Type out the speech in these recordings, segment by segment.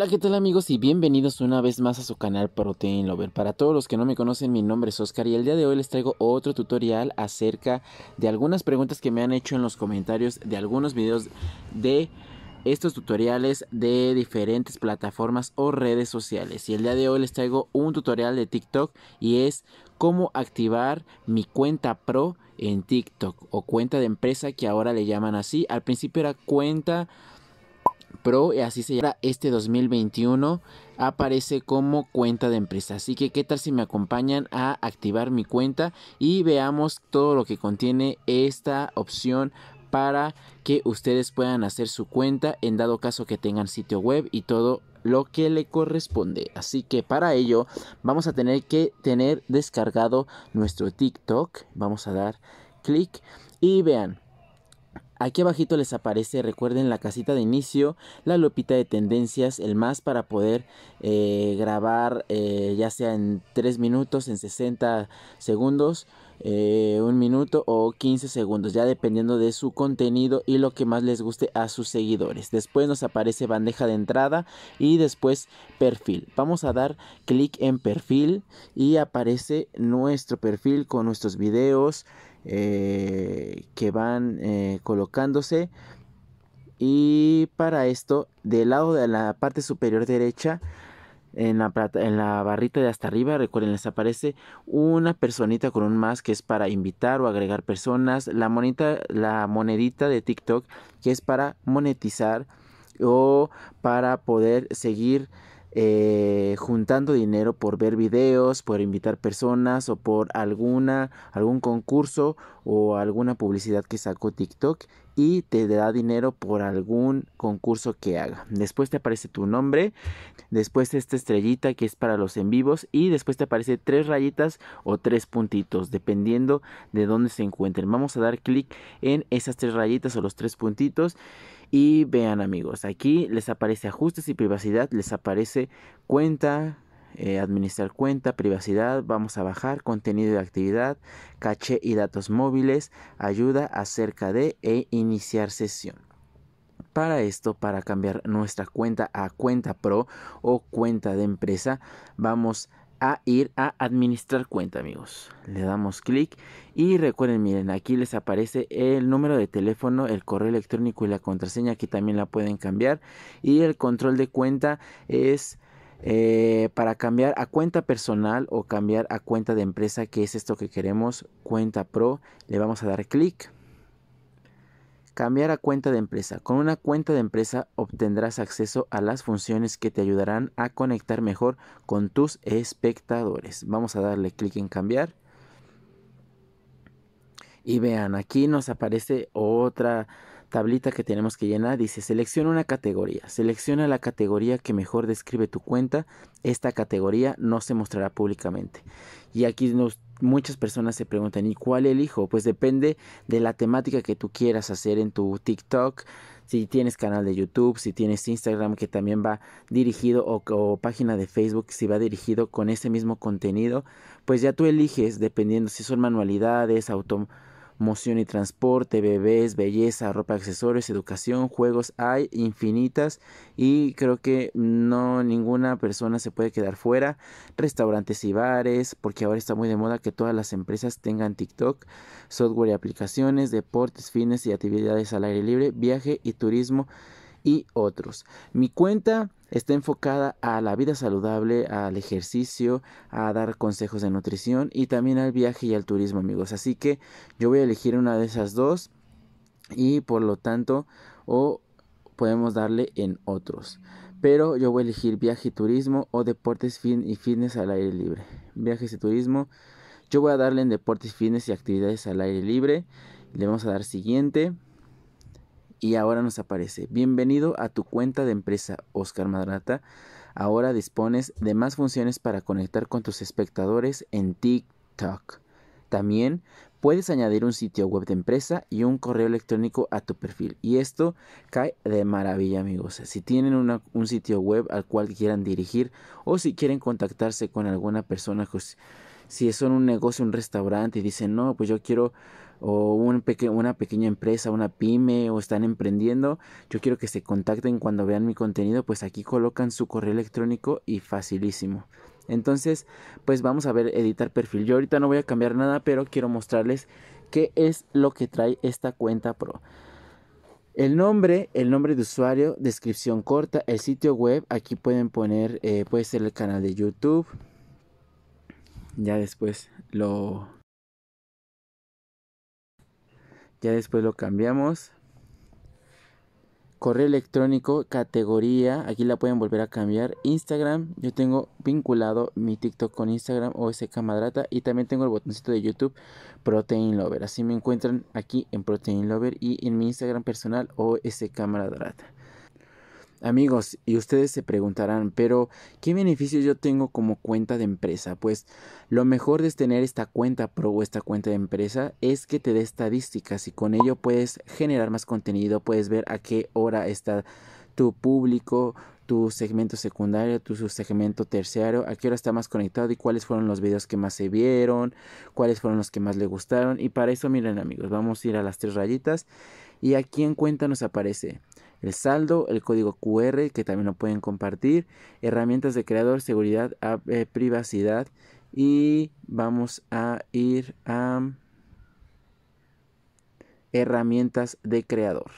Hola, ¿qué tal amigos? Y bienvenidos una vez más a su canal Protein Lover. Para todos los que no me conocen, mi nombre es Oscar y el día de hoy les traigo otro tutorial acerca de algunas preguntas que me han hecho en los comentarios de algunos videos de estos tutoriales de diferentes plataformas o redes sociales. Y el día de hoy les traigo un tutorial de TikTok y es cómo activar mi cuenta pro en TikTok o cuenta de empresa que ahora le llaman así. Al principio era cuenta Pro, y así se llama este 2021, aparece como cuenta de empresa. Así que qué tal si me acompañan a activar mi cuenta y veamos todo lo que contiene esta opción para que ustedes puedan hacer su cuenta en dado caso que tengan sitio web y todo lo que le corresponde. Así que para ello vamos a tener que tener descargado nuestro TikTok. Vamos a dar clic y vean. Aquí abajito les aparece, recuerden la casita de inicio, la lopita de tendencias, el más para poder eh, grabar eh, ya sea en 3 minutos, en 60 segundos, 1 eh, minuto o 15 segundos, ya dependiendo de su contenido y lo que más les guste a sus seguidores. Después nos aparece bandeja de entrada y después perfil. Vamos a dar clic en perfil y aparece nuestro perfil con nuestros videos. Eh, que van eh, colocándose y para esto del lado de la parte superior derecha en la, en la barrita de hasta arriba, recuerden, les aparece una personita con un más que es para invitar o agregar personas. La, monita, la monedita de TikTok que es para monetizar o para poder seguir eh, juntando dinero por ver videos, por invitar personas o por alguna, algún concurso o alguna publicidad que sacó TikTok y te da dinero por algún concurso que haga. Después te aparece tu nombre, después esta estrellita que es para los en vivos y después te aparece tres rayitas o tres puntitos dependiendo de dónde se encuentren. Vamos a dar clic en esas tres rayitas o los tres puntitos y vean amigos, aquí les aparece ajustes y privacidad, les aparece cuenta, eh, administrar cuenta, privacidad, vamos a bajar contenido de actividad, caché y datos móviles, ayuda acerca de e iniciar sesión. Para esto, para cambiar nuestra cuenta a cuenta pro o cuenta de empresa, vamos a a ir a administrar cuenta amigos le damos clic y recuerden miren aquí les aparece el número de teléfono el correo electrónico y la contraseña aquí también la pueden cambiar y el control de cuenta es eh, para cambiar a cuenta personal o cambiar a cuenta de empresa que es esto que queremos cuenta pro le vamos a dar clic Cambiar a cuenta de empresa. Con una cuenta de empresa obtendrás acceso a las funciones que te ayudarán a conectar mejor con tus espectadores. Vamos a darle clic en cambiar. Y vean, aquí nos aparece otra tablita que tenemos que llenar. Dice, selecciona una categoría. Selecciona la categoría que mejor describe tu cuenta. Esta categoría no se mostrará públicamente. Y aquí nos muchas personas se preguntan, ¿y cuál elijo? Pues depende de la temática que tú quieras hacer en tu TikTok, si tienes canal de YouTube, si tienes Instagram que también va dirigido o, página de Facebook si va dirigido con ese mismo contenido, pues ya tú eliges dependiendo si son manualidades, auto moción y transporte, bebés, belleza, ropa, accesorios, educación, juegos, hay infinitas y creo que no ninguna persona se puede quedar fuera, restaurantes y bares, porque ahora está muy de moda que todas las empresas tengan TikTok, software y aplicaciones, deportes, fines y actividades al aire libre, viaje y turismo y otros. Mi cuenta está enfocada a la vida saludable, al ejercicio, a dar consejos de nutrición y también al viaje y al turismo, amigos. Así que yo voy a elegir una de esas dos y por lo tanto o podemos darle en otros. Pero yo voy a elegir viaje y turismo o deportes fin y fitness al aire libre. Viajes y turismo. Yo voy a darle en deportes, fitness y actividades al aire libre. Le vamos a dar siguiente. Y ahora nos aparece, bienvenido a tu cuenta de empresa Oscar Madrata. Ahora dispones de más funciones para conectar con tus espectadores en TikTok. También puedes añadir un sitio web de empresa y un correo electrónico a tu perfil. Y esto cae de maravilla, amigos. Si tienen un sitio web al cual quieran dirigir o si quieren contactarse con alguna persona, pues, si son un negocio, un restaurante y dicen, no, pues yo quiero o una pequeña empresa, una pyme o están emprendiendo, yo quiero que se contacten cuando vean mi contenido, pues aquí colocan su correo electrónico y facilísimo. Entonces, pues vamos a ver editar perfil. Yo ahorita no voy a cambiar nada, pero quiero mostrarles qué es lo que trae esta cuenta pro. El nombre, el nombre de usuario, descripción corta, el sitio web, aquí pueden poner, eh, puede ser el canal de YouTube. Ya después lo, ya después lo cambiamos. Correo electrónico, categoría, aquí la pueden volver a cambiar. Instagram, yo tengo vinculado mi TikTok con Instagram o y también tengo el botoncito de YouTube Protein Lover. Así me encuentran aquí en Protein Lover y en mi Instagram personal o SCAMADRATA. Amigos, y ustedes se preguntarán, pero ¿qué beneficios yo tengo como cuenta de empresa? Pues lo mejor de tener esta cuenta pro o esta cuenta de empresa es que te dé estadísticas y con ello puedes generar más contenido, puedes ver a qué hora está tu público, tu segmento secundario, tu segmento terciario, a qué hora está más conectado y cuáles fueron los videos que más se vieron, cuáles fueron los que más le gustaron. Y para eso, miren amigos, vamos a ir a las tres rayitas y aquí en cuenta nos aparece el saldo, el código QR que también lo pueden compartir, herramientas de creador, seguridad, eh, privacidad y vamos a ir a herramientas de creador.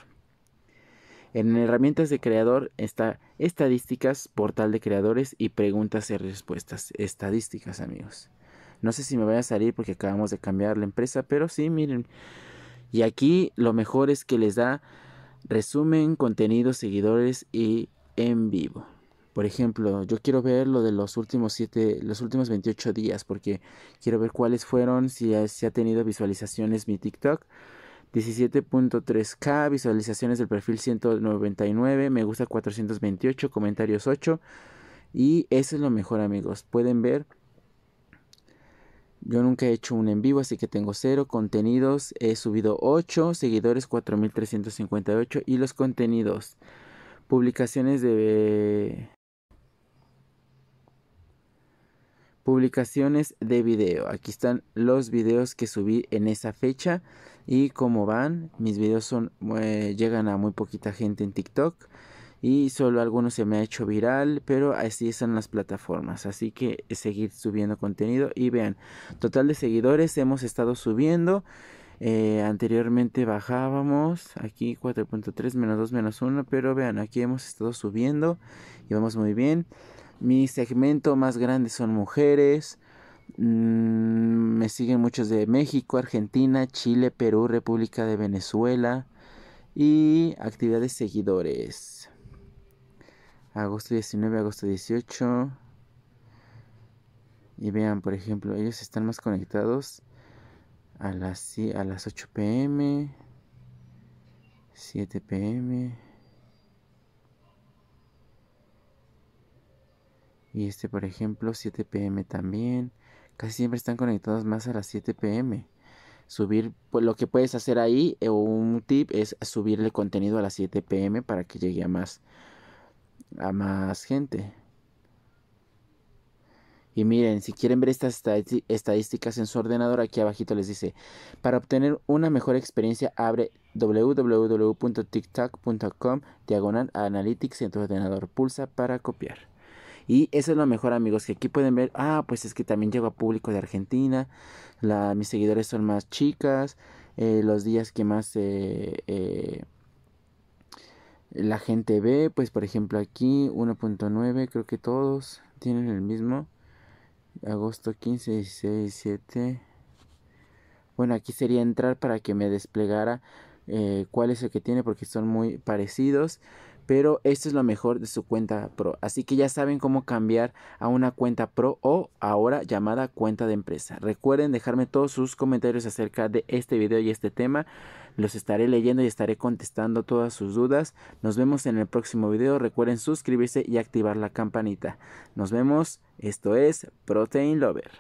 En herramientas de creador está estadísticas, portal de creadores y preguntas y respuestas. Estadísticas, amigos. No sé si me voy a salir porque acabamos de cambiar la empresa, pero sí, miren. Y aquí lo mejor es que les da resumen, contenidos, seguidores y en vivo. Por ejemplo, yo quiero ver lo de los últimos siete, los últimos 28 días, porque quiero ver cuáles fueron, si ha, si ha tenido visualizaciones mi TikTok. 17.3k, visualizaciones del perfil 199, me gusta 428, comentarios 8. Y eso es lo mejor amigos. Pueden ver yo nunca he hecho un en vivo, así que tengo cero contenidos. He subido 8 seguidores, 4.358. Y los contenidos. Publicaciones de... Publicaciones de video. Aquí están los videos que subí en esa fecha. Y como van, mis videos son, eh, llegan a muy poquita gente en TikTok y solo algunos se me ha hecho viral, pero así están las plataformas, así que seguir subiendo contenido y vean, total de seguidores hemos estado subiendo. Eh, anteriormente bajábamos aquí 4.3 menos 2 menos 1, pero vean, aquí hemos estado subiendo y vamos muy bien. Mi segmento más grande son mujeres. Mm, me siguen muchos de México, Argentina, Chile, Perú, República de Venezuela y actividades seguidores agosto 19, agosto 18. Y vean, por ejemplo, ellos están más conectados a las, 8 pm, 7 pm. Y este, por ejemplo, 7 pm también. Casi siempre están conectados más a las 7 pm. Subir, pues lo que puedes hacer ahí, eh, o un tip, es subirle contenido a las 7 pm para que llegue a más a más gente. Y miren, si quieren ver estas estadísticas en su ordenador, aquí abajito les dice, para obtener una mejor experiencia abre www.tiktok.com diagonal analytics en tu ordenador. Pulsa para copiar. Y eso es lo mejor amigos, que aquí pueden ver, ah, pues es que también llego a público de Argentina, mis seguidores son más chicas, eh, los días que más... Eh, eh, la gente ve, pues por ejemplo aquí 1.9, creo que todos tienen el mismo. Agosto 15, 16, 7. Bueno, aquí sería entrar para que me desplegara eh, cuál es el que tiene porque son muy parecidos pero esto es lo mejor de su cuenta pro. Así que ya saben cómo cambiar a una cuenta pro o ahora llamada cuenta de empresa. Recuerden dejarme todos sus comentarios acerca de este video y este tema. Los estaré leyendo y estaré contestando todas sus dudas. Nos vemos en el próximo video. Recuerden suscribirse y activar la campanita. Nos vemos. Esto es Protein Lover.